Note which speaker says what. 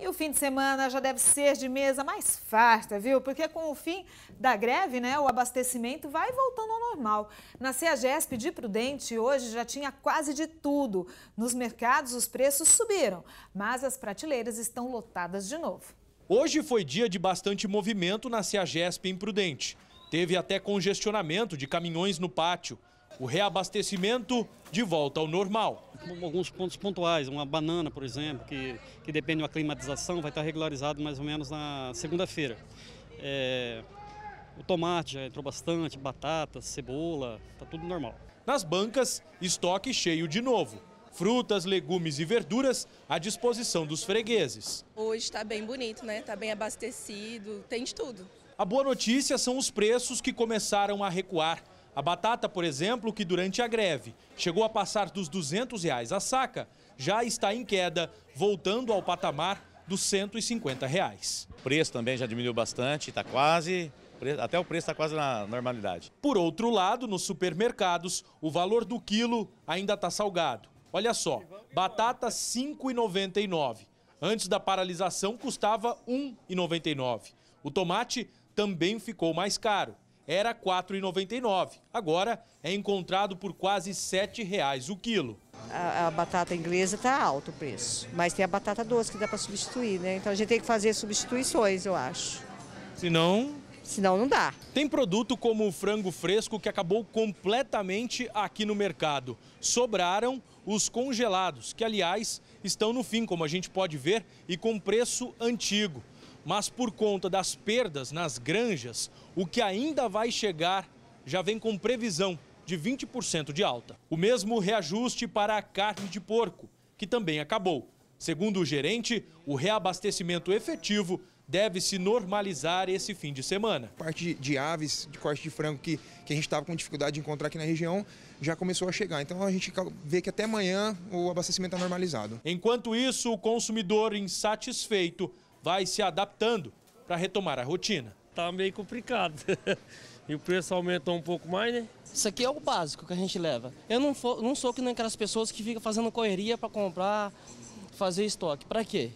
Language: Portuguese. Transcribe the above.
Speaker 1: E o fim de semana já deve ser de mesa mais farta, viu? Porque com o fim da greve, né, o abastecimento vai voltando ao normal. Na CEAGESP de Prudente, hoje já tinha quase de tudo. Nos mercados, os preços subiram, mas as prateleiras estão lotadas de novo. Hoje foi dia de bastante movimento na CEAGESP em Prudente. Teve até congestionamento de caminhões no pátio o reabastecimento de volta ao normal. Alguns pontos pontuais, uma banana, por exemplo, que, que depende da climatização, vai estar regularizado mais ou menos na segunda-feira. É, o tomate já entrou bastante, batata, cebola, está tudo normal. Nas bancas, estoque cheio de novo. Frutas, legumes e verduras à disposição dos fregueses. Hoje está bem bonito, né? Está bem abastecido, tem de tudo. A boa notícia são os preços que começaram a recuar. A batata, por exemplo, que durante a greve chegou a passar dos R$ 200 reais a saca, já está em queda, voltando ao patamar dos R$ 150. Reais. O preço também já diminuiu bastante, está quase até o preço está quase na normalidade. Por outro lado, nos supermercados, o valor do quilo ainda está salgado. Olha só, batata R$ 5,99. Antes da paralisação, custava R$ 1,99. O tomate também ficou mais caro era R$ 4,99. Agora é encontrado por quase R$ 7,00 o quilo. A, a batata inglesa está alto o preço, mas tem a batata doce que dá para substituir, né? Então a gente tem que fazer substituições, eu acho. Senão, senão não dá. Tem produto como o frango fresco que acabou completamente aqui no mercado. Sobraram os congelados, que aliás estão no fim, como a gente pode ver, e com preço antigo. Mas por conta das perdas nas granjas, o que ainda vai chegar já vem com previsão de 20% de alta. O mesmo reajuste para a carne de porco, que também acabou. Segundo o gerente, o reabastecimento efetivo deve se normalizar esse fim de semana. Parte de aves, de corte de frango que, que a gente estava com dificuldade de encontrar aqui na região, já começou a chegar. Então a gente vê que até amanhã o abastecimento está normalizado. Enquanto isso, o consumidor insatisfeito vai se adaptando para retomar a rotina. Tá meio complicado. E o preço aumentou um pouco mais, né? Isso aqui é o básico que a gente leva. Eu não, for, não sou que nem aquelas pessoas que ficam fazendo correria para comprar, fazer estoque. Para quê?